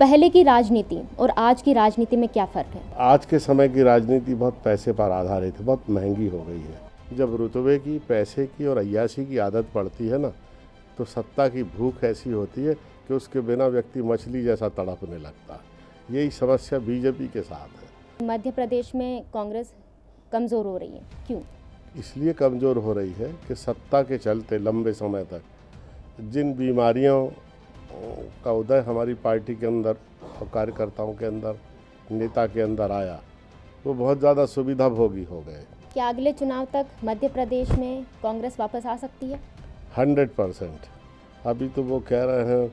पहले की राजनीति और आज की राजनीति में क्या फ़र्क है आज के समय की राजनीति बहुत पैसे पर आधारित है बहुत महंगी हो गई है जब रुतबे की पैसे की और अयासी की आदत पड़ती है ना तो सत्ता की भूख ऐसी होती है कि उसके बिना व्यक्ति मछली जैसा तड़पने लगता है यही समस्या बीजेपी के साथ है मध्य प्रदेश में कांग्रेस कमज़ोर हो रही है क्यों इसलिए कमज़ोर हो रही है कि सत्ता के चलते लंबे समय तक जिन बीमारियों का उदय हमारी पार्टी के अंदर और कार्यकर्ताओं के अंदर नेता के अंदर आया वो तो बहुत ज़्यादा सुविधा भोगी हो गए क्या अगले चुनाव तक मध्य प्रदेश में कांग्रेस वापस आ सकती है हंड्रेड परसेंट अभी तो वो कह रहे हैं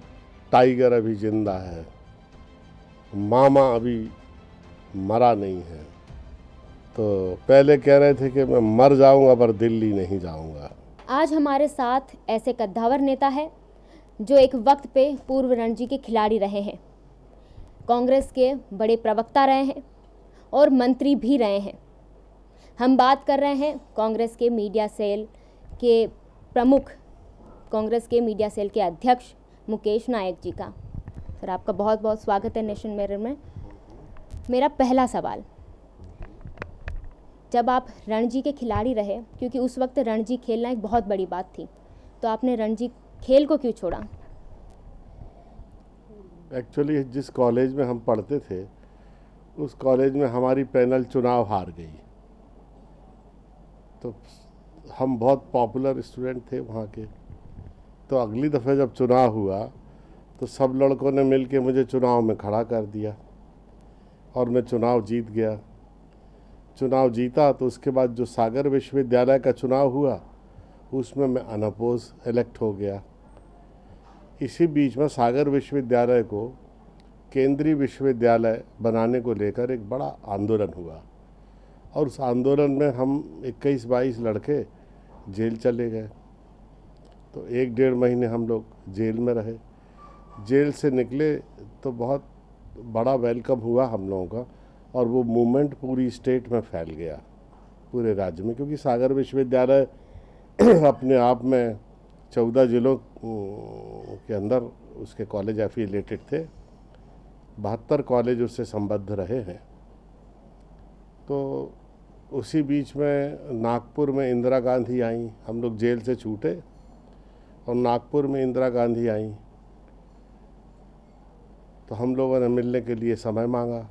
टाइगर अभी जिंदा है मामा अभी मरा नहीं है तो पहले कह रहे थे कि मैं मर जाऊंगा पर दिल्ली नहीं जाऊंगा आज हमारे साथ ऐसे कद्दावर नेता है जो एक वक्त पे पूर्व रणजी के खिलाड़ी रहे हैं कांग्रेस के बड़े प्रवक्ता रहे हैं और मंत्री भी रहे हैं हम बात कर रहे हैं कांग्रेस के मीडिया सेल के प्रमुख कांग्रेस के मीडिया सेल के अध्यक्ष मुकेश नायक जी का सर आपका बहुत बहुत स्वागत है नेशन मेरर में मेरा पहला सवाल जब आप रणजी के खिलाड़ी रहे क्योंकि उस वक्त रणजी खेलना एक बहुत बड़ी बात थी तो आपने रणजी खेल को क्यों छोड़ा एक्चुअली जिस कॉलेज में हम पढ़ते थे उस कॉलेज में हमारी पैनल चुनाव हार गई तो हम बहुत पॉपुलर स्टूडेंट थे वहाँ के तो अगली दफ़े जब चुनाव हुआ तो सब लड़कों ने मिल के मुझे चुनाव में खड़ा कर दिया और मैं चुनाव जीत गया चुनाव जीता तो उसके बाद जो सागर विश्वविद्यालय का चुनाव हुआ उसमें मैं अनपोज इलेक्ट हो गया इसी बीच में सागर विश्वविद्यालय को केंद्रीय विश्वविद्यालय बनाने को लेकर एक बड़ा आंदोलन हुआ और उस आंदोलन में हम 21 बाईस लड़के जेल चले गए तो एक डेढ़ महीने हम लोग जेल में रहे जेल से निकले तो बहुत बड़ा वेलकम हुआ हम लोगों का और वो मूवमेंट पूरी स्टेट में फैल गया पूरे राज्य में क्योंकि सागर विश्वविद्यालय अपने आप में चौदह ज़िलों के अंदर उसके कॉलेज एफिलेटेड थे बहत्तर कॉलेज उससे संबद्ध रहे हैं तो उसी बीच में नागपुर में इंदिरा गांधी आई हम लोग जेल से छूटे और नागपुर में इंदिरा गांधी आई तो हम लोगों ने मिलने के लिए समय मांगा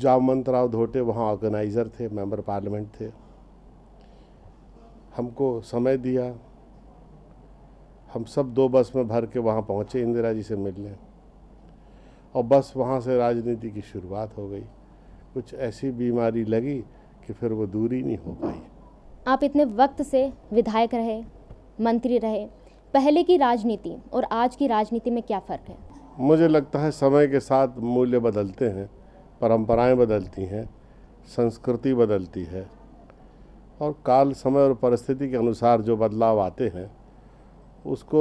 जामवंत राव धोटे वहाँ ऑर्गेनाइज़र थे मेंबर पार्लियामेंट थे हमको समय दिया हम सब दो बस में भर के वहाँ पहुँचे इंदिरा जी से मिलने और बस वहाँ से राजनीति की शुरुआत हो गई कुछ ऐसी बीमारी लगी कि फिर वो दूरी नहीं हो पाई आप इतने वक्त से विधायक रहे मंत्री रहे पहले की राजनीति और आज की राजनीति में क्या फ़र्क है मुझे लगता है समय के साथ मूल्य बदलते हैं परंपराएं बदलती हैं संस्कृति बदलती है और काल समय और परिस्थिति के अनुसार जो बदलाव आते हैं उसको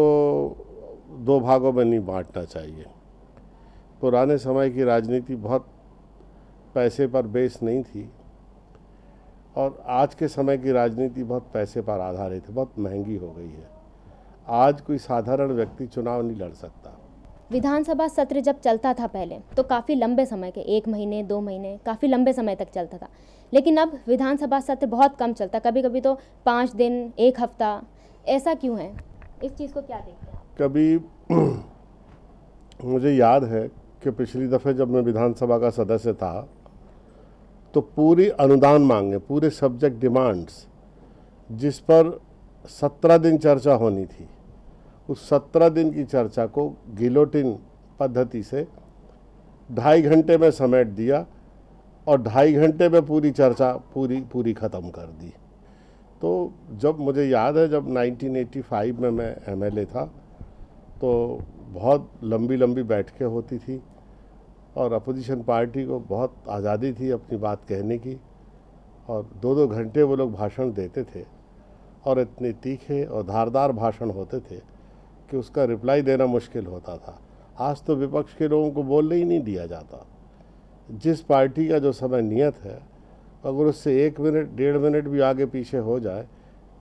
दो भागों में नहीं बांटना चाहिए पुराने समय की राजनीति बहुत पैसे पर बेस नहीं थी और आज के समय की राजनीति बहुत पैसे पर आधारित है बहुत महंगी हो गई है आज कोई साधारण व्यक्ति चुनाव नहीं लड़ सकता विधानसभा सत्र जब चलता था पहले तो काफ़ी लंबे समय के एक महीने दो महीने काफ़ी लंबे समय तक चलता था लेकिन अब विधानसभा सत्र बहुत कम चलता कभी कभी तो पाँच दिन एक हफ्ता ऐसा क्यों है इस चीज़ को क्या देखते हैं कभी मुझे याद है कि पिछली दफ़े जब मैं विधानसभा का सदस्य था तो पूरी अनुदान मांगे पूरे सब्जेक्ट डिमांड्स जिस पर सत्रह दिन चर्चा होनी थी उस सत्रह दिन की चर्चा को गिलोटिन पद्धति से ढाई घंटे में समेट दिया और ढाई घंटे में पूरी चर्चा पूरी पूरी ख़त्म कर दी तो जब मुझे याद है जब 1985 में मैं एमएलए था तो बहुत लंबी लंबी बैठकें होती थी और अपोजिशन पार्टी को बहुत आज़ादी थी अपनी बात कहने की और दो दो घंटे वो लोग भाषण देते थे और इतने तीखे और धारदार भाषण होते थे कि उसका रिप्लाई देना मुश्किल होता था आज तो विपक्ष के लोगों को बोलने ही नहीं दिया जाता जिस पार्टी का जो समय नियत है अगर उससे एक मिनट डेढ़ मिनट भी आगे पीछे हो जाए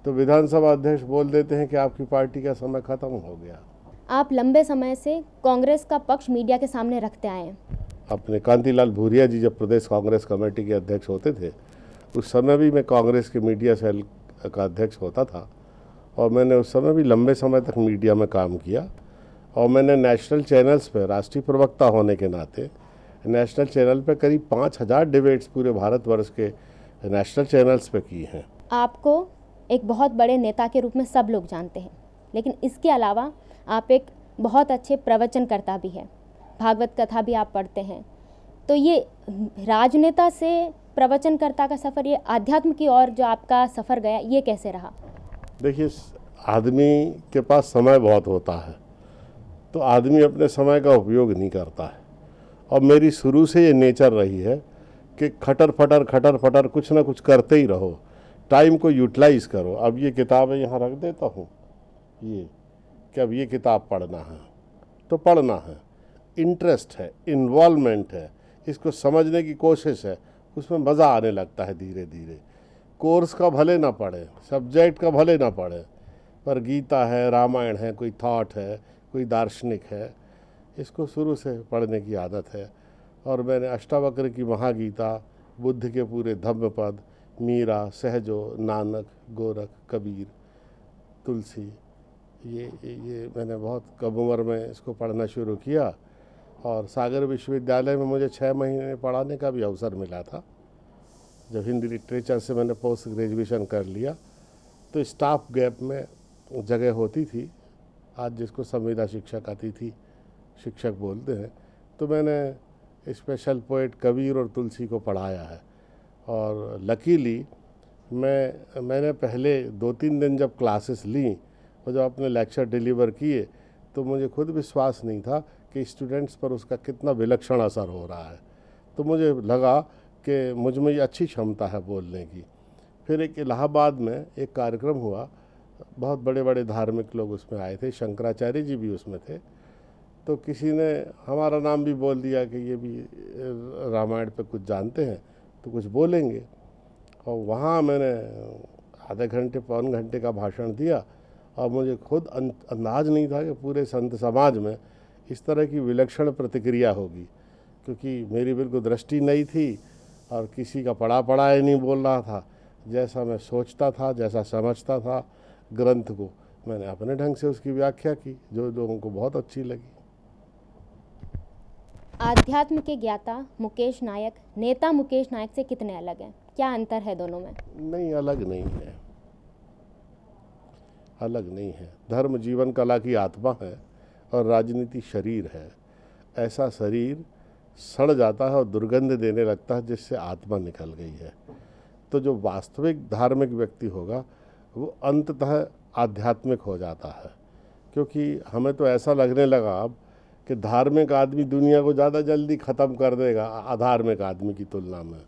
तो विधानसभा अध्यक्ष बोल देते हैं कि आपकी पार्टी का समय ख़त्म हो गया आप लंबे समय से कांग्रेस का पक्ष मीडिया के सामने रखते आए हैं अपने कांतिलाल भूरिया जी जब प्रदेश कांग्रेस कमेटी के अध्यक्ष होते थे उस समय भी मैं कांग्रेस के मीडिया सेल का अध्यक्ष होता था और मैंने उस समय भी लंबे समय तक मीडिया में काम किया और मैंने नेशनल चैनल्स पर राष्ट्रीय प्रवक्ता होने के नाते नेशनल चैनल पर करीब पाँच हज़ार डिबेट्स पूरे भारतवर्ष के नेशनल चैनल्स पर की हैं आपको एक बहुत बड़े नेता के रूप में सब लोग जानते हैं लेकिन इसके अलावा आप एक बहुत अच्छे प्रवचनकर्ता भी हैं भागवत कथा भी आप पढ़ते हैं तो ये राजनेता से प्रवचनकर्ता का सफ़र ये आध्यात्म की ओर जो आपका सफ़र गया ये कैसे रहा देखिए आदमी के पास समय बहुत होता है तो आदमी अपने समय का उपयोग नहीं करता है और मेरी शुरू से ये नेचर रही है कि खटर फटर खटर फटर कुछ ना कुछ करते ही रहो टाइम को यूटिलाइज करो अब ये किताबें यहाँ रख देता हूँ ये कि अब ये किताब पढ़ना है तो पढ़ना है इंटरेस्ट है इन्वॉलमेंट है इसको समझने की कोशिश है उसमें मज़ा आने लगता है धीरे धीरे कोर्स का भले ना पढ़े सब्जेक्ट का भले ना पढ़े पर गीता है रामायण है कोई थॉट है कोई दार्शनिक है इसको शुरू से पढ़ने की आदत है और मैंने अष्टावक्र की महागीता बुद्ध के पूरे धम्म पद मीरा सहजो नानक गोरख कबीर तुलसी ये ये मैंने बहुत कम उम्र में इसको पढ़ना शुरू किया और सागर विश्वविद्यालय में मुझे छः महीने पढ़ाने का भी अवसर मिला था जब हिंदी लिटरेचर से मैंने पोस्ट ग्रेजुएशन कर लिया तो स्टाफ गैप में जगह होती थी आज जिसको संविदा शिक्षक आती थी शिक्षक बोलते हैं तो मैंने स्पेशल पोइट कबीर और तुलसी को पढ़ाया है और लकीली मैं मैंने पहले दो तीन दिन जब क्लासेस ली और जब अपने लेक्चर डिलीवर किए तो मुझे खुद विश्वास नहीं था कि स्टूडेंट्स पर उसका कितना विलक्षण असर हो रहा है तो मुझे लगा कि मुझ में अच्छी क्षमता है बोलने की फिर एक इलाहाबाद में एक कार्यक्रम हुआ बहुत बड़े बड़े धार्मिक लोग उसमें आए थे शंकराचार्य जी भी उसमें थे तो किसी ने हमारा नाम भी बोल दिया कि ये भी रामायण पे कुछ जानते हैं तो कुछ बोलेंगे और वहाँ मैंने आधे घंटे पौन घंटे का भाषण दिया और मुझे खुद अं-, अंदाज नहीं था कि पूरे संत समाज में इस तरह की विलक्षण प्रतिक्रिया होगी क्योंकि मेरी बिल्कुल दृष्टि नहीं थी और किसी का पढ़ा पढ़ा ही नहीं बोल रहा था जैसा मैं सोचता था जैसा समझता था ग्रंथ को मैंने अपने ढंग से उसकी व्याख्या की जो लोगों को बहुत अच्छी लगी आध्यात्म के ज्ञाता मुकेश नायक नेता मुकेश नायक से कितने अलग हैं क्या अंतर है दोनों में नहीं अलग नहीं है अलग नहीं है धर्म जीवन कला की आत्मा है और राजनीति शरीर है ऐसा शरीर सड़ जाता है और दुर्गंध देने लगता है जिससे आत्मा निकल गई है तो जो वास्तविक धार्मिक व्यक्ति होगा वो अंततः आध्यात्मिक हो जाता है क्योंकि हमें तो ऐसा लगने लगा अब कि धार्मिक आदमी दुनिया को ज़्यादा जल्दी ख़त्म कर देगा अधार्मिक आदमी की तुलना में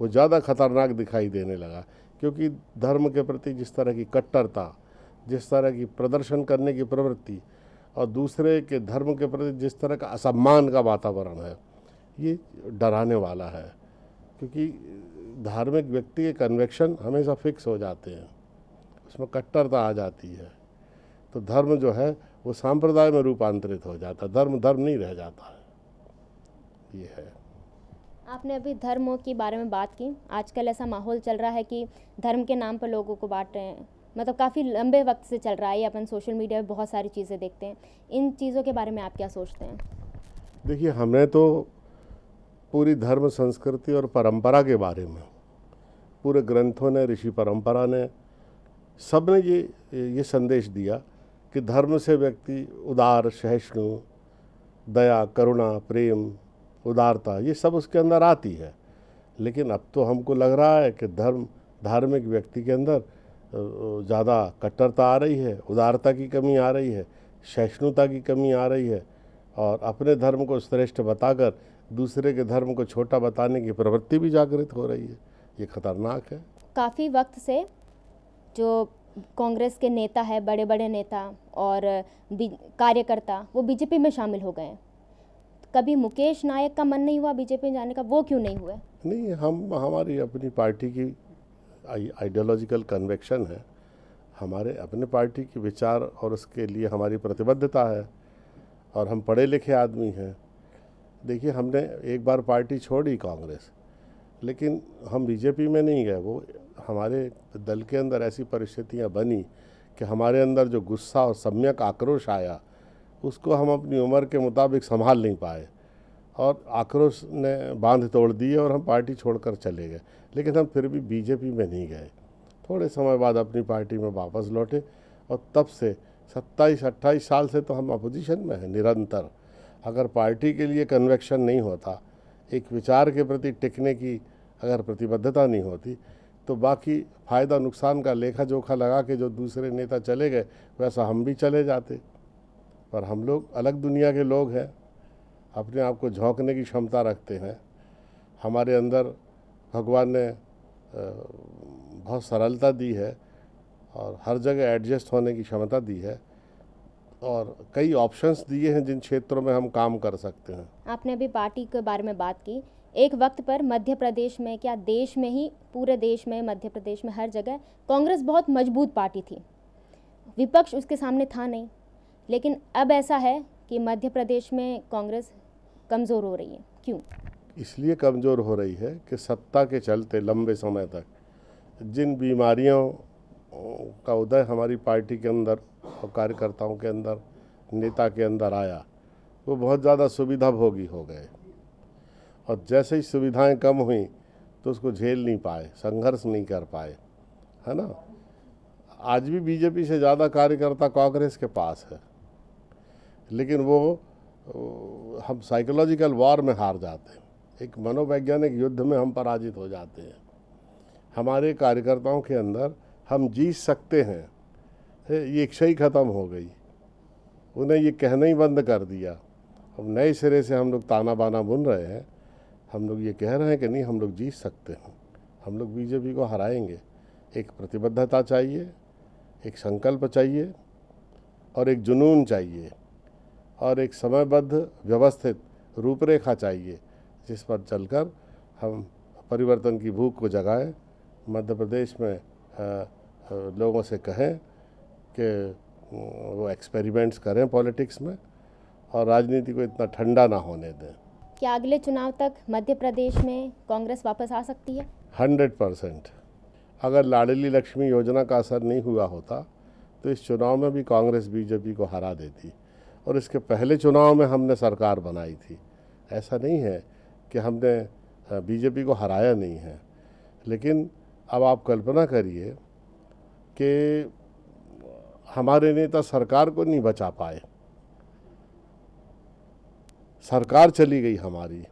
वो ज़्यादा खतरनाक दिखाई देने लगा क्योंकि धर्म के प्रति जिस तरह की कट्टरता जिस तरह की प्रदर्शन करने की प्रवृत्ति और दूसरे के धर्म के प्रति जिस तरह का असम्मान का वातावरण है ये डराने वाला है क्योंकि धार्मिक व्यक्ति के कन्वेक्शन हमेशा फिक्स हो जाते हैं उसमें कट्टरता आ जाती है तो धर्म जो है वो सांप्रदाय में रूपांतरित हो जाता है धर्म धर्म नहीं रह जाता है ये है आपने अभी धर्मों के बारे में बात की आजकल ऐसा माहौल चल रहा है कि धर्म के नाम पर लोगों को बांट रहे हैं मतलब काफ़ी लंबे वक्त से चल रहा है अपन सोशल मीडिया पर बहुत सारी चीज़ें देखते हैं इन चीज़ों के बारे में आप क्या सोचते हैं देखिए हमने तो पूरी धर्म संस्कृति और परंपरा के बारे में पूरे ग्रंथों ने ऋषि परंपरा ने सब ने ये ये संदेश दिया कि धर्म से व्यक्ति उदार सहिष्णु दया करुणा प्रेम उदारता ये सब उसके अंदर आती है लेकिन अब तो हमको लग रहा है कि धर्म धार्मिक व्यक्ति के अंदर ज़्यादा कट्टरता आ रही है उदारता की कमी आ रही है सहिष्णुता की कमी आ रही है और अपने धर्म को श्रेष्ठ बताकर दूसरे के धर्म को छोटा बताने की प्रवृत्ति भी जागृत हो रही है ये खतरनाक है काफ़ी वक्त से जो कांग्रेस के नेता है बड़े बड़े नेता और कार्यकर्ता वो बीजेपी में शामिल हो गए कभी मुकेश नायक का मन नहीं हुआ बीजेपी में जाने का वो क्यों नहीं हुआ नहीं हम हमारी अपनी पार्टी की आइडियोलॉजिकल कन्वेक्शन है हमारे अपने पार्टी के विचार और उसके लिए हमारी प्रतिबद्धता है और हम पढ़े लिखे आदमी हैं देखिए हमने एक बार पार्टी छोड़ी कांग्रेस लेकिन हम बीजेपी में नहीं गए वो हमारे दल के अंदर ऐसी परिस्थितियाँ बनी कि हमारे अंदर जो गुस्सा और सम्यक आक्रोश आया उसको हम अपनी उम्र के मुताबिक संभाल नहीं पाए और आक्रोश ने बांध तोड़ दिए और हम पार्टी छोड़कर चले गए लेकिन हम फिर भी बीजेपी में नहीं गए थोड़े समय बाद अपनी पार्टी में वापस लौटे और तब से सत्ताईस अट्ठाईस साल से तो हम अपोजिशन में हैं निरंतर अगर पार्टी के लिए कन्वेक्शन नहीं होता एक विचार के प्रति टिकने की अगर प्रतिबद्धता नहीं होती तो बाकी फ़ायदा नुकसान का लेखा जोखा लगा के जो दूसरे नेता चले गए वैसा हम भी चले जाते पर हम लोग अलग दुनिया के लोग हैं अपने आप को झोंकने की क्षमता रखते हैं हमारे अंदर भगवान ने बहुत सरलता दी है और हर जगह एडजस्ट होने की क्षमता दी है और कई ऑप्शंस दिए हैं जिन क्षेत्रों में हम काम कर सकते हैं आपने अभी पार्टी के बारे में बात की एक वक्त पर मध्य प्रदेश में क्या देश में ही पूरे देश में मध्य प्रदेश में हर जगह कांग्रेस बहुत मजबूत पार्टी थी विपक्ष उसके सामने था नहीं लेकिन अब ऐसा है कि मध्य प्रदेश में कांग्रेस कमज़ोर हो रही है क्यों इसलिए कमज़ोर हो रही है कि सत्ता के चलते लंबे समय तक जिन बीमारियों का उदय हमारी पार्टी के अंदर और कार्यकर्ताओं के अंदर नेता के अंदर आया वो बहुत ज़्यादा सुविधा भोगी हो गए और जैसे ही सुविधाएं कम हुई तो उसको झेल नहीं पाए संघर्ष नहीं कर पाए है ना आज भी बीजेपी से ज़्यादा कार्यकर्ता कांग्रेस के पास है लेकिन वो हम साइकोलॉजिकल वॉर में हार जाते हैं एक मनोवैज्ञानिक युद्ध में हम पराजित हो जाते हैं हमारे कार्यकर्ताओं के अंदर हम जी सकते हैं ये इच्छा ही ख़त्म हो गई उन्हें ये कहना ही बंद कर दिया अब नए सिरे से हम लोग ताना बाना बुन रहे हैं हम लोग ये कह रहे हैं कि नहीं हम लोग जीत सकते हैं हम लोग बीजेपी को हराएंगे एक प्रतिबद्धता चाहिए एक संकल्प चाहिए और एक जुनून चाहिए और एक समयबद्ध व्यवस्थित रूपरेखा चाहिए जिस पर चलकर हम परिवर्तन की भूख को जगाएं मध्य प्रदेश में लोगों से कहें कि वो एक्सपेरिमेंट्स करें पॉलिटिक्स में और राजनीति को इतना ठंडा ना होने दें क्या अगले चुनाव तक मध्य प्रदेश में कांग्रेस वापस आ सकती है हंड्रेड परसेंट अगर लाडली लक्ष्मी योजना का असर नहीं हुआ होता तो इस चुनाव में भी कांग्रेस बीजेपी को हरा देती और इसके पहले चुनाव में हमने सरकार बनाई थी ऐसा नहीं है कि हमने बीजेपी को हराया नहीं है लेकिन अब आप कल्पना करिए कि हमारे नेता सरकार को नहीं बचा पाए सरकार चली गई हमारी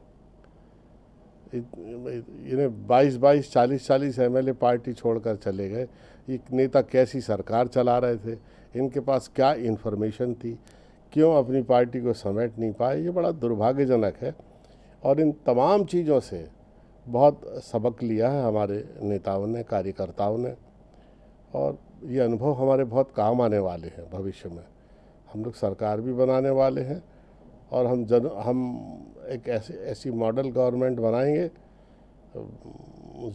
इन्हें 22 22 40 40 एमएलए पार्टी छोड़कर चले गए ये नेता कैसी सरकार चला रहे थे इनके पास क्या इन्फॉर्मेशन थी क्यों अपनी पार्टी को समेट नहीं पाए ये बड़ा दुर्भाग्यजनक है और इन तमाम चीज़ों से बहुत सबक लिया है हमारे नेताओं ने कार्यकर्ताओं ने और ये अनुभव हमारे बहुत काम आने वाले हैं भविष्य में हम लोग सरकार भी बनाने वाले हैं और हम जन हम एक ऐसी ऐसी मॉडल गवर्नमेंट बनाएंगे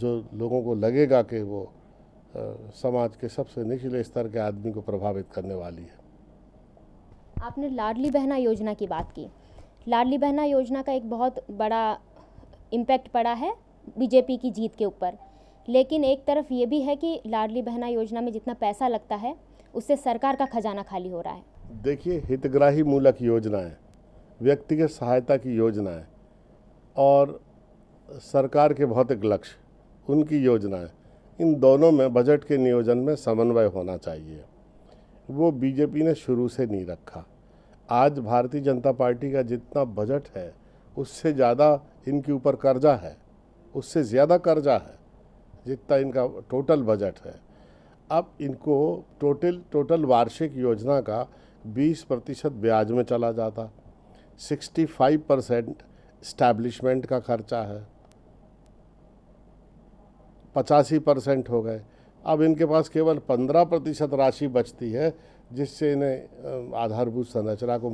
जो लोगों को लगेगा कि वो समाज के सबसे निचले स्तर के आदमी को प्रभावित करने वाली है आपने लाडली बहना योजना की बात की लाडली बहना योजना का एक बहुत बड़ा इम्पैक्ट पड़ा है बीजेपी की जीत के ऊपर लेकिन एक तरफ ये भी है कि लाडली बहना योजना में जितना पैसा लगता है उससे सरकार का खजाना खाली हो रहा है देखिए हितग्राही मूलक योजनाएं व्यक्तिगत सहायता की योजनाएं और सरकार के भौतिक लक्ष्य उनकी योजनाएं इन दोनों में बजट के नियोजन में समन्वय होना चाहिए वो बीजेपी ने शुरू से नहीं रखा आज भारतीय जनता पार्टी का जितना बजट है उससे ज़्यादा इनके ऊपर कर्जा है उससे ज़्यादा कर्जा है जितना इनका टोटल बजट है अब इनको टोटल टोटल वार्षिक योजना का 20 प्रतिशत ब्याज में चला जाता 65 परसेंट इस्टेब्लिशमेंट का खर्चा है पचासी परसेंट हो गए अब इनके पास केवल पंद्रह प्रतिशत राशि बचती है जिससे इन्हें आधारभूत संरचना को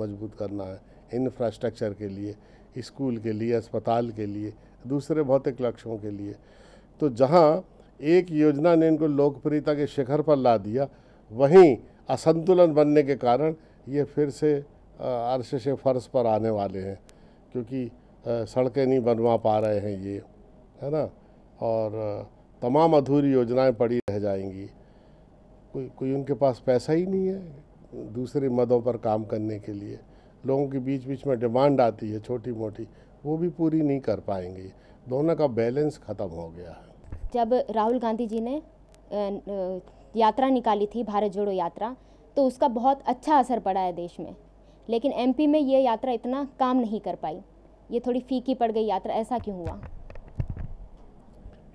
मजबूत करना है इंफ्रास्ट्रक्चर के लिए स्कूल के लिए अस्पताल के लिए दूसरे भौतिक लक्ष्यों के लिए तो जहाँ एक योजना ने इनको लोकप्रियता के शिखर पर ला दिया वहीं असंतुलन बनने के कारण ये फिर से अरसे से फर्श पर आने वाले हैं क्योंकि सड़कें नहीं बनवा पा रहे हैं ये है ना और तमाम अधूरी योजनाएं पड़ी रह जाएंगी कोई कोई उनके पास पैसा ही नहीं है दूसरे मदों पर काम करने के लिए लोगों के बीच बीच में डिमांड आती है छोटी मोटी वो भी पूरी नहीं कर पाएंगे दोनों का बैलेंस ख़त्म हो गया है जब राहुल गांधी जी ने यात्रा निकाली थी भारत जोड़ो यात्रा तो उसका बहुत अच्छा असर पड़ा है देश में लेकिन एमपी में ये यात्रा इतना काम नहीं कर पाई ये थोड़ी फीकी पड़ गई यात्रा ऐसा क्यों हुआ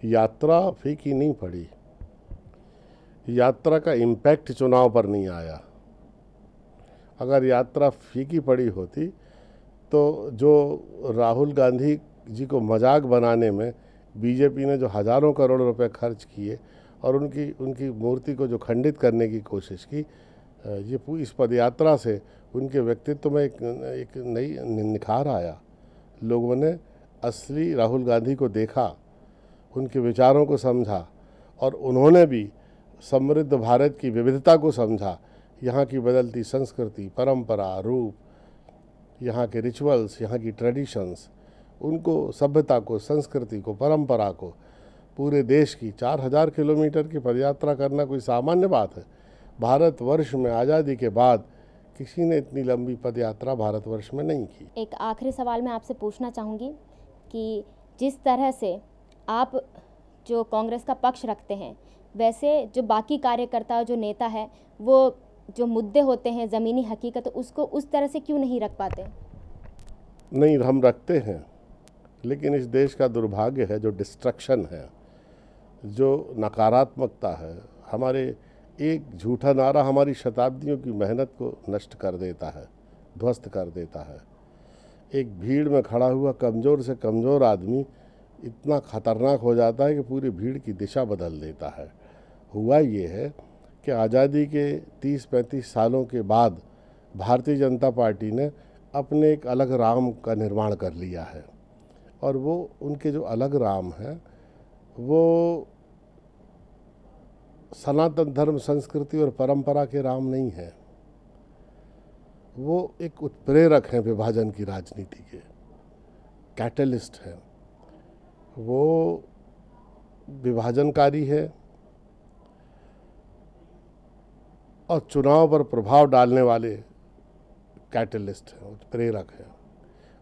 यात्रा फीकी नहीं पड़ी यात्रा का इम्पैक्ट चुनाव पर नहीं आया अगर यात्रा फीकी पड़ी होती तो जो राहुल गांधी जी को मजाक बनाने में बीजेपी ने जो हज़ारों करोड़ रुपए खर्च किए और उनकी उनकी मूर्ति को जो खंडित करने की कोशिश की ये इस पदयात्रा से उनके व्यक्तित्व में एक एक नई निखार आया लोगों ने असली राहुल गांधी को देखा उनके विचारों को समझा और उन्होंने भी समृद्ध भारत की विविधता को समझा यहाँ की बदलती संस्कृति परंपरा रूप यहाँ के रिचुअल्स यहाँ की ट्रेडिशंस उनको सभ्यता को संस्कृति को परंपरा को पूरे देश की 4000 किलोमीटर की पदयात्रा करना कोई सामान्य बात है भारतवर्ष में आज़ादी के बाद किसी ने इतनी लंबी पदयात्रा भारतवर्ष में नहीं की एक आखिरी सवाल मैं आपसे पूछना चाहूँगी कि जिस तरह से आप जो कांग्रेस का पक्ष रखते हैं वैसे जो बाकी कार्यकर्ता जो नेता है वो जो मुद्दे होते हैं ज़मीनी हकीकत उसको उस तरह से क्यों नहीं रख पाते नहीं हम रखते हैं लेकिन इस देश का दुर्भाग्य है जो डिस्ट्रक्शन है जो नकारात्मकता है हमारे एक झूठा नारा हमारी शताब्दियों की मेहनत को नष्ट कर देता है ध्वस्त कर देता है एक भीड़ में खड़ा हुआ कमज़ोर से कमज़ोर आदमी इतना ख़तरनाक हो जाता है कि पूरी भीड़ की दिशा बदल देता है हुआ ये है कि आज़ादी के 30-35 सालों के बाद भारतीय जनता पार्टी ने अपने एक अलग राम का निर्माण कर लिया है और वो उनके जो अलग राम हैं वो सनातन धर्म संस्कृति और परंपरा के राम नहीं हैं वो एक उत्प्रेरक हैं विभाजन की राजनीति के कैटलिस्ट हैं वो विभाजनकारी है और चुनाव पर प्रभाव डालने वाले कैटलिस्ट हैं उत्प्रेरक हैं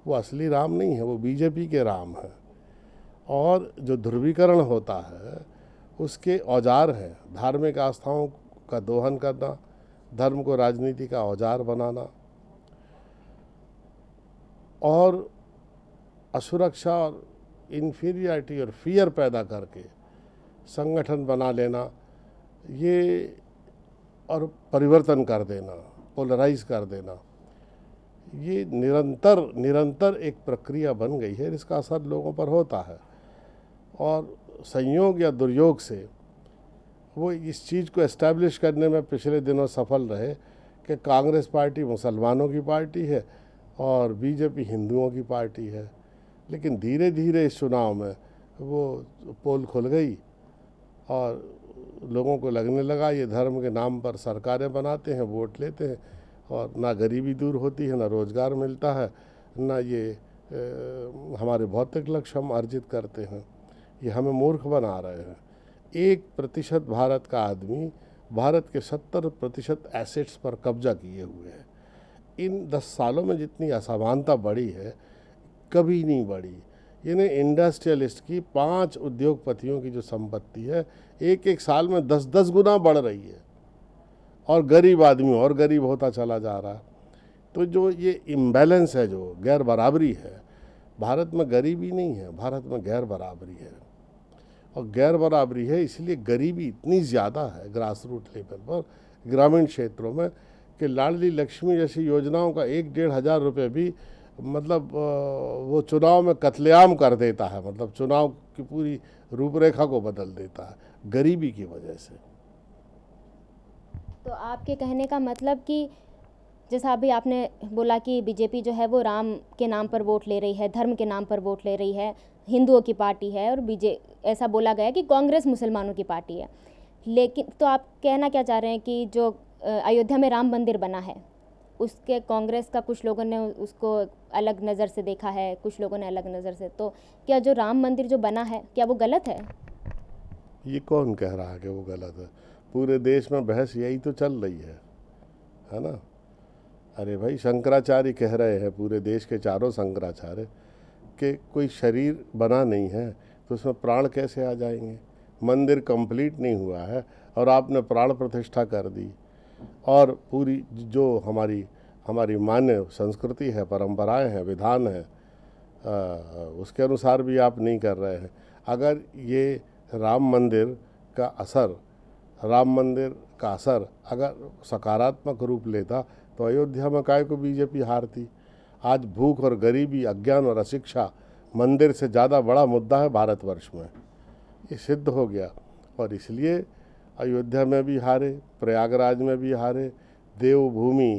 वो असली राम नहीं है वो बीजेपी के राम हैं और जो ध्रुवीकरण होता है उसके औजार हैं धार्मिक आस्थाओं का दोहन करना धर्म को राजनीति का औजार बनाना और असुरक्षा और इन्फीरियरिटी और फियर पैदा करके संगठन बना लेना ये और परिवर्तन कर देना पोलराइज कर देना ये निरंतर निरंतर एक प्रक्रिया बन गई है इसका असर लोगों पर होता है और संयोग या दुर्योग से वो इस चीज़ को इस्टेब्लिश करने में पिछले दिनों सफल रहे कि कांग्रेस पार्टी मुसलमानों की पार्टी है और बीजेपी हिंदुओं की पार्टी है लेकिन धीरे धीरे इस चुनाव में वो पोल खुल गई और लोगों को लगने लगा ये धर्म के नाम पर सरकारें बनाते हैं वोट लेते हैं और ना गरीबी दूर होती है ना रोज़गार मिलता है ना ये हमारे भौतिक लक्ष्य हम अर्जित करते हैं ये हमें मूर्ख बना रहे हैं एक प्रतिशत भारत का आदमी भारत के सत्तर प्रतिशत एसेट्स पर कब्जा किए हुए हैं इन दस सालों में जितनी असमानता बढ़ी है कभी नहीं बढ़ी यानी इंडस्ट्रियलिस्ट की पांच उद्योगपतियों की जो संपत्ति है एक एक साल में दस दस गुना बढ़ रही है और गरीब आदमी और गरीब होता चला जा रहा है तो जो ये इम्बैलेंस है जो गैर बराबरी है भारत में गरीबी नहीं है भारत में गैर बराबरी है और गैर बराबरी है इसलिए गरीबी इतनी ज़्यादा है ग्रास रूट लेवल पर ग्रामीण क्षेत्रों में कि लाडली लक्ष्मी जैसी योजनाओं का एक डेढ़ हज़ार रुपये भी मतलब वो चुनाव में कत्लेआम कर देता है मतलब चुनाव की पूरी रूपरेखा को बदल देता है गरीबी की वजह से तो आपके कहने का मतलब कि जैसा अभी आपने बोला कि बीजेपी जो है वो राम के नाम पर वोट ले रही है धर्म के नाम पर वोट ले रही है हिंदुओं की पार्टी है और बीजे ऐसा बोला गया कि कांग्रेस मुसलमानों की पार्टी है लेकिन तो आप कहना क्या चाह रहे हैं कि जो अयोध्या में राम मंदिर बना है उसके कांग्रेस का कुछ लोगों ने उसको अलग नज़र से देखा है कुछ लोगों ने अलग नज़र से तो क्या जो राम मंदिर जो बना है क्या वो गलत है ये कौन कह रहा है कि वो गलत है पूरे देश में बहस यही तो चल रही है है ना अरे भाई शंकराचार्य कह रहे हैं पूरे देश के चारों शंकराचार्य कि कोई शरीर बना नहीं है तो उसमें प्राण कैसे आ जाएंगे मंदिर कंप्लीट नहीं हुआ है और आपने प्राण प्रतिष्ठा कर दी और पूरी जो हमारी हमारी मान्य संस्कृति है परंपराएं हैं विधान है आ, उसके अनुसार भी आप नहीं कर रहे हैं अगर ये राम मंदिर का असर राम मंदिर का असर अगर सकारात्मक रूप लेता तो अयोध्या में काय को बीजेपी हारती आज भूख और गरीबी अज्ञान और अशिक्षा मंदिर से ज़्यादा बड़ा मुद्दा है भारतवर्ष में ये सिद्ध हो गया और इसलिए अयोध्या में भी हारे प्रयागराज में भी हारे देवभूमि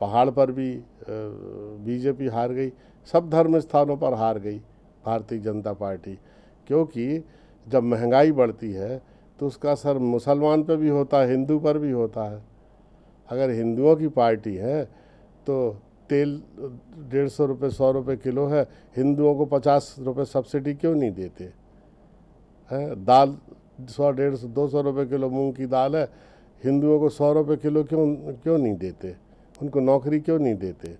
पहाड़ पर भी बीजेपी हार गई सब धर्म स्थानों पर हार गई भारतीय जनता पार्टी क्योंकि जब महंगाई बढ़ती है तो उसका असर मुसलमान पर भी होता है हिंदू पर भी होता है अगर हिंदुओं की पार्टी है तो तेल डेढ़ सौ रुपये सौ रुपये किलो है हिंदुओं को पचास रुपये सब्सिडी क्यों नहीं देते हैं दाल सौ डेढ़ सौ दो सौ रुपये किलो मूंग की दाल है हिंदुओं को सौ रुपये किलो क्यों क्यों नहीं देते उनको नौकरी क्यों नहीं देते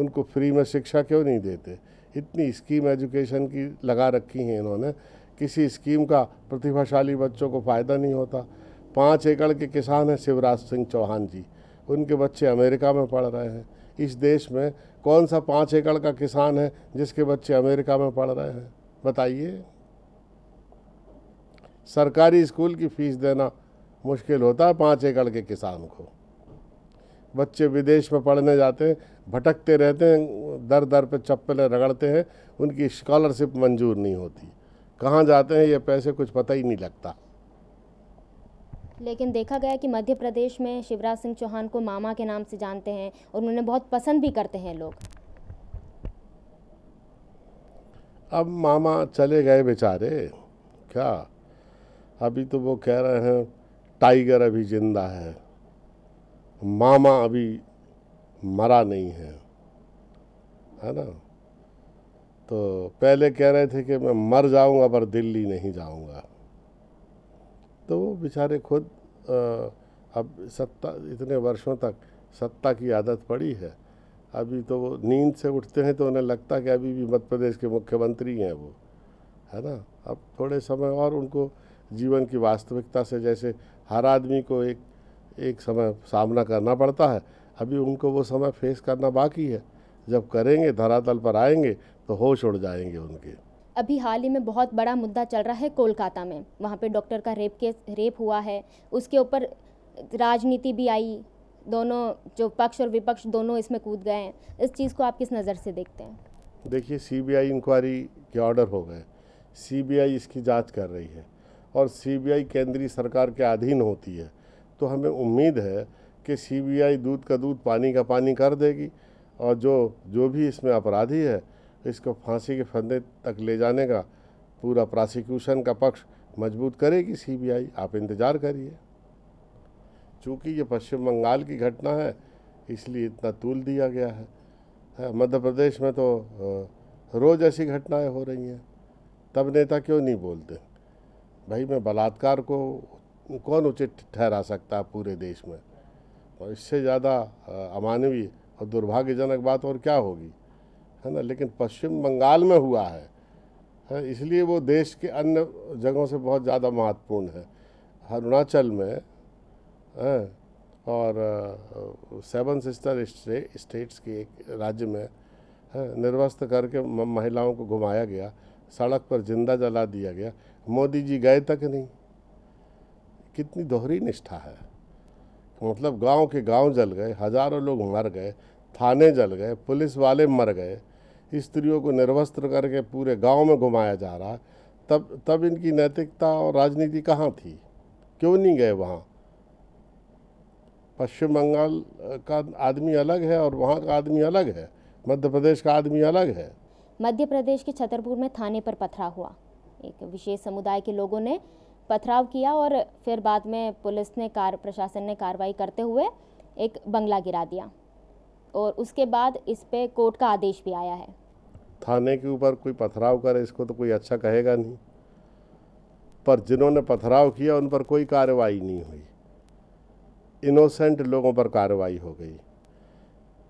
उनको फ्री में शिक्षा क्यों नहीं देते इतनी स्कीम एजुकेशन की लगा रखी हैं इन्होंने किसी स्कीम का प्रतिभाशाली बच्चों को फ़ायदा नहीं होता पाँच एकड़ के किसान हैं शिवराज सिंह चौहान जी उनके बच्चे अमेरिका में पढ़ रहे हैं इस देश में कौन सा पाँच एकड़ का किसान है जिसके बच्चे अमेरिका में पढ़ रहे हैं बताइए सरकारी स्कूल की फ़ीस देना मुश्किल होता है पाँच एकड़ के किसान को बच्चे विदेश में पढ़ने जाते हैं भटकते रहते हैं दर दर पे चप्पलें रगड़ते हैं उनकी स्कॉलरशिप मंजूर नहीं होती कहाँ जाते हैं ये पैसे कुछ पता ही नहीं लगता लेकिन देखा गया कि मध्य प्रदेश में शिवराज सिंह चौहान को मामा के नाम से जानते हैं और उन्हें बहुत पसंद भी करते हैं लोग अब मामा चले गए बेचारे क्या अभी तो वो कह रहे हैं टाइगर अभी जिंदा है मामा अभी मरा नहीं है है ना तो पहले कह रहे थे कि मैं मर जाऊंगा पर दिल्ली नहीं जाऊंगा तो वो बेचारे खुद अब सत्ता इतने वर्षों तक सत्ता की आदत पड़ी है अभी तो वो नींद से उठते हैं तो उन्हें लगता कि अभी भी मध्य प्रदेश के मुख्यमंत्री हैं वो है ना अब थोड़े समय और उनको जीवन की वास्तविकता से जैसे हर आदमी को एक एक समय सामना करना पड़ता है अभी उनको वो समय फेस करना बाकी है जब करेंगे धरातल पर आएंगे तो होश उड़ जाएंगे उनके अभी हाल ही में बहुत बड़ा मुद्दा चल रहा है कोलकाता में वहाँ पे डॉक्टर का रेप केस रेप हुआ है उसके ऊपर राजनीति भी आई दोनों जो पक्ष और विपक्ष दोनों इसमें कूद गए हैं इस चीज़ को आप किस नज़र से देखते हैं देखिए सीबीआई इंक्वायरी के ऑर्डर हो गए सीबीआई इसकी जांच कर रही है और सीबीआई केंद्रीय सरकार के अधीन होती है तो हमें उम्मीद है कि सीबीआई दूध का दूध पानी का पानी कर देगी और जो जो भी इसमें अपराधी है तो इसको फांसी के फंदे तक ले जाने का पूरा प्रोसिक्यूशन का पक्ष मजबूत करेगी सीबीआई आप इंतज़ार करिए चूँकि ये पश्चिम बंगाल की घटना है इसलिए इतना तूल दिया गया है, है हाँ, मध्य प्रदेश में तो रोज़ ऐसी घटनाएं हो रही हैं तब नेता क्यों नहीं बोलते भाई मैं बलात्कार को कौन उचित ठहरा सकता है पूरे देश में और इससे ज़्यादा अमानवीय और दुर्भाग्यजनक बात और क्या होगी है ना लेकिन पश्चिम बंगाल में हुआ है, इसलिए वो देश के अन्य जगहों से बहुत ज़्यादा महत्वपूर्ण है अरुणाचल में है, और सेवन सिस्टर स्टे, स्टेट्स के एक राज्य में निर्वस्त करके महिलाओं को घुमाया गया सड़क पर जिंदा जला दिया गया मोदी जी गए तक नहीं कितनी दोहरी निष्ठा है मतलब गांव के गांव जल गए हज़ारों लोग मर गए थाने जल गए पुलिस वाले मर गए स्त्रियों को निर्वस्त्र करके पूरे गांव में घुमाया जा रहा तब तब इनकी नैतिकता और राजनीति कहाँ थी क्यों नहीं गए वहाँ पश्चिम बंगाल का आदमी अलग है और वहाँ का आदमी अलग है मध्य प्रदेश का आदमी अलग है मध्य प्रदेश के छतरपुर में थाने पर पथराव हुआ एक विशेष समुदाय के लोगों ने पथराव किया और फिर बाद में पुलिस ने कार प्रशासन ने कार्रवाई करते हुए एक बंगला गिरा दिया और उसके बाद इस पे कोर्ट का आदेश भी आया है थाने के ऊपर कोई पथराव करे इसको तो कोई अच्छा कहेगा नहीं पर जिन्होंने पथराव किया उन पर कोई कार्रवाई नहीं हुई इनोसेंट लोगों पर कार्रवाई हो गई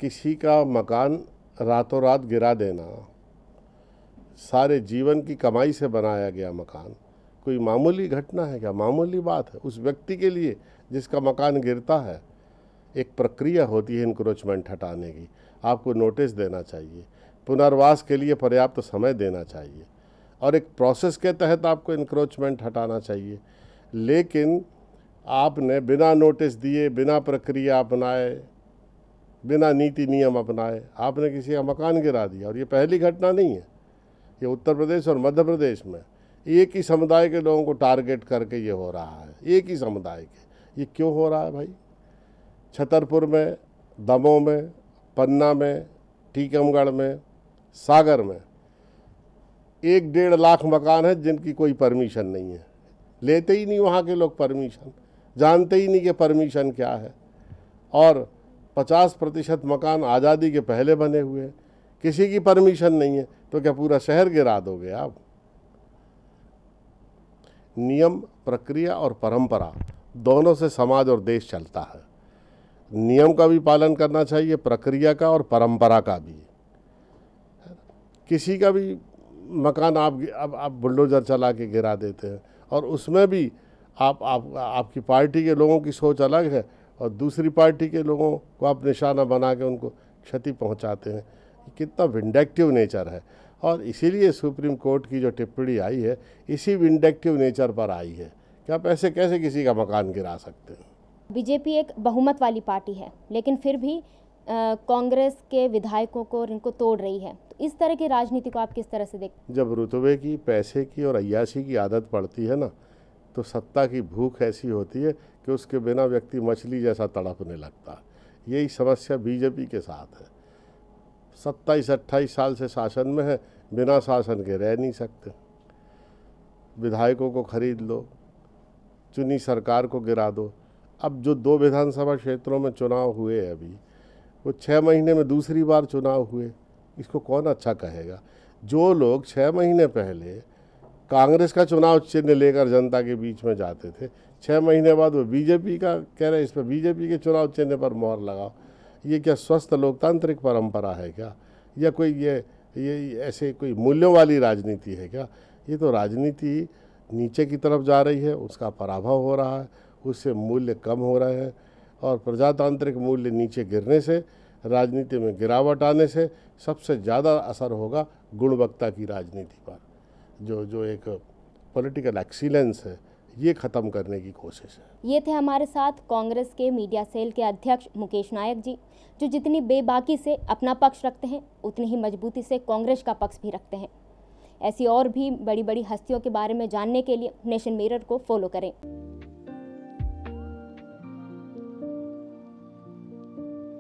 किसी का मकान रातों रात गिरा देना सारे जीवन की कमाई से बनाया गया मकान कोई मामूली घटना है क्या मामूली बात है उस व्यक्ति के लिए जिसका मकान गिरता है एक प्रक्रिया होती है इनक्रोचमेंट हटाने की आपको नोटिस देना चाहिए पुनर्वास के लिए पर्याप्त समय देना चाहिए और एक प्रोसेस के तहत आपको इंक्रोचमेंट हटाना चाहिए लेकिन आपने बिना नोटिस दिए बिना प्रक्रिया अपनाए बिना नीति नियम अपनाए आपने किसी का मकान गिरा दिया और ये पहली घटना नहीं है ये उत्तर प्रदेश और मध्य प्रदेश में एक ही समुदाय के लोगों को टारगेट करके ये हो रहा है एक ही समुदाय के ये क्यों हो रहा है भाई छतरपुर में दमों में पन्ना में टीकमगढ़ में सागर में एक डेढ़ लाख मकान है जिनकी कोई परमिशन नहीं है लेते ही नहीं वहाँ के लोग परमिशन जानते ही नहीं कि परमिशन क्या है और 50 प्रतिशत मकान आज़ादी के पहले बने हुए हैं किसी की परमिशन नहीं है तो क्या पूरा शहर गिरा दोगे आप नियम प्रक्रिया और परंपरा दोनों से समाज और देश चलता है नियम का भी पालन करना चाहिए प्रक्रिया का और परंपरा का भी किसी का भी मकान आप अब आप बुलडोज़र चला के गिरा देते हैं और उसमें भी आप आप आपकी पार्टी के लोगों की सोच अलग है और दूसरी पार्टी के लोगों को आप निशाना बना के उनको क्षति पहुंचाते हैं कितना विंडेक्टिव नेचर है और इसीलिए सुप्रीम कोर्ट की जो टिप्पणी आई है इसी विंडेक्टिव नेचर पर आई है कि आप ऐसे कैसे किसी का मकान गिरा सकते हैं बीजेपी एक बहुमत वाली पार्टी है लेकिन फिर भी कांग्रेस के विधायकों को और इनको तोड़ रही है तो इस तरह की राजनीति को आप किस तरह से देखते जब रुतबे की पैसे की और अयासी की आदत पड़ती है ना तो सत्ता की भूख ऐसी होती है कि उसके बिना व्यक्ति मछली जैसा तड़पने लगता है यही समस्या बीजेपी के साथ है सत्ताईस अट्ठाईस साल से शासन में है बिना शासन के रह नहीं सकते विधायकों को खरीद लो चुनी सरकार को गिरा दो अब जो दो विधानसभा क्षेत्रों में चुनाव हुए अभी वो छः महीने में दूसरी बार चुनाव हुए इसको कौन अच्छा कहेगा जो लोग छः महीने पहले कांग्रेस का चुनाव चिन्ह लेकर जनता के बीच में जाते थे छः महीने बाद वो बीजेपी का कह रहे इस पर बीजेपी के चुनाव चिन्ह पर मोहर लगाओ ये क्या स्वस्थ लोकतांत्रिक परंपरा है क्या या कोई ये ये ऐसे कोई मूल्यों वाली राजनीति है क्या ये तो राजनीति नीचे की तरफ जा रही है उसका पराभव हो रहा है उससे मूल्य कम हो रहे हैं और प्रजातांत्रिक मूल्य नीचे गिरने से राजनीति में गिरावट आने से सबसे ज़्यादा असर होगा गुणवत्ता की राजनीति पर जो जो एक पॉलिटिकल एक्सीलेंस है ये ख़त्म करने की कोशिश है ये थे हमारे साथ कांग्रेस के मीडिया सेल के अध्यक्ष मुकेश नायक जी जो जितनी बेबाकी से अपना पक्ष रखते हैं उतनी ही मजबूती से कांग्रेस का पक्ष भी रखते हैं ऐसी और भी बड़ी बड़ी हस्तियों के बारे में जानने के लिए नेशन मिरर को फॉलो करें